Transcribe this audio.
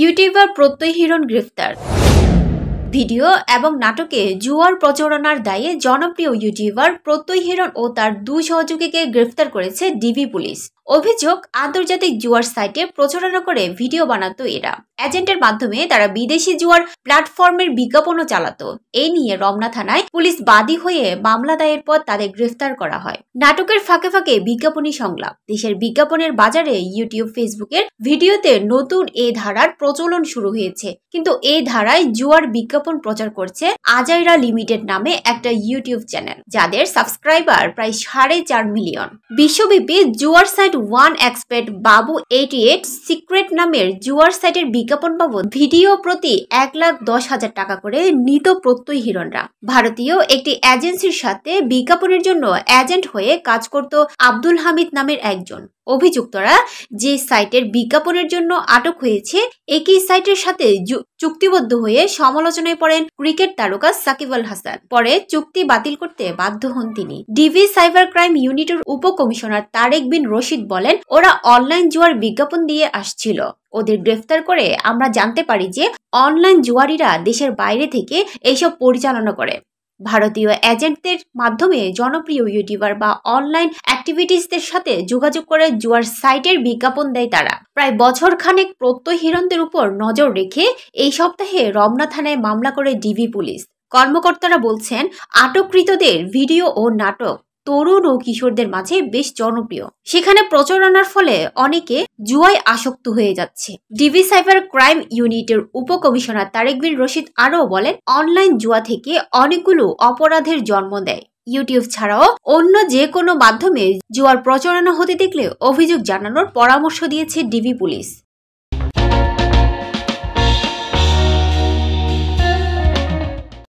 YouTuber প্রত্যয় হিরণ গ্রেফতার video এবং নাটকে জুয়ার প্রচারণার দায়ে জনপ্রিয় ইউটিউবার প্রত্যয় হিরণ ও তার দুই সহযোগীকে গ্রেফতার করেছে ডিবি পুলিশ অভিযোগ আন্তর্জাতিক জুয়ার সাইটে প্রচারণা করে ভিডিও বানাতো এরা এজেন্টের মাধ্যমে তারা বিদেশি জুয়ার প্ল্যাটফর্মের বিজ্ঞাপনও চালাতো এই নিয়ে রমনা থানায় পুলিশ বাদী হয়ে মামলা দায়ের পর তাদের গ্রেফতার করা হয় নাটকের ফাঁকে ফাঁকে বিজ্ঞাপনী সংলাপ দেশের বিজ্ঞাপনের বাজারে ইউটিউব ফেসবুকের ভিডিওতে নতুন এ ধারার প্রচলন শুরু হয়েছে কিন্তু এই ধারায় জুয়ার বিজ্ঞাপন বিজ্ঞাপন প্রচার করছে আজাইরা লিমিটেড নামে একটা ইউটিউব চ্যানেল যাদের সাবস্ক্রাইবার প্রায় সাড়ে চার মিলিয়ন বিশ্বব্যাপী জুয়ার সাইট ওয়ান এক্সপার্ট বাবু এইটি এইট সিক্রেট নামের জুয়ার সাইটের বিজ্ঞাপন বাবদ ভিডিও প্রতি এক লাখ দশ হাজার টাকা করে নিত প্রত্যয় হিরণরা ভারতীয় একটি এজেন্সির সাথে বিজ্ঞাপনের জন্য এজেন্ট হয়ে কাজ করত আব্দুল হামিদ নামের একজন অভিযুক্তরা যে সাইটের বিজ্ঞাপনের জন্য আটক হয়েছে একই সাইটের সাথে চুক্তিবদ্ধ হয়ে সমালোচনায় পড়েন ক্রিকেট তারকা সাকিব আল হাসান পরে চুক্তি বাতিল করতে বাধ্য হন তিনি ডিভি সাইবার ক্রাইম ইউনিটের উপকমিশনার তারেক বিন রশিদ বলেন ওরা অনলাইন জুয়ার বিজ্ঞাপন দিয়ে আসছিল ওদের গ্রেফতার করে আমরা জানতে পারি যে অনলাইন জুয়ারিরা দেশের বাইরে থেকে এইসব পরিচালনা করে ভারতীয় এজেন্টদের মাধ্যমে জনপ্রিয় ইউটিউবার বা অনলাইন অ্যাক্টিভিটিসদের সাথে যোগাযোগ করে জুয়ার সাইটের বিজ্ঞাপন দেয় তারা প্রায় বছর খানেক প্রত্যহিরণদের উপর নজর রেখে এই সপ্তাহে রমনা থানায় মামলা করে ডিবি পুলিশ কর্মকর্তারা বলছেন আটককৃতদের ভিডিও ও নাটক তরুণ ও কিশোরদের মাঝে বেশ জনপ্রিয় সেখানে প্রচারণার ফলে অনেকে জুয়ায় আসক্ত হয়ে যাচ্ছে ডিবি সাইবার ক্রাইম ইউনিটের উপকমিশনার তারেক বিন রশিদ আরও বলেন অনলাইন জুয়া থেকে অনেকগুলো অপরাধের জন্ম দেয় ইউটিউব ছাড়াও অন্য যে কোনো মাধ্যমে জুয়ার প্রচারণা হতে দেখলে অভিযোগ জানানোর পরামর্শ দিয়েছে ডিবি পুলিশ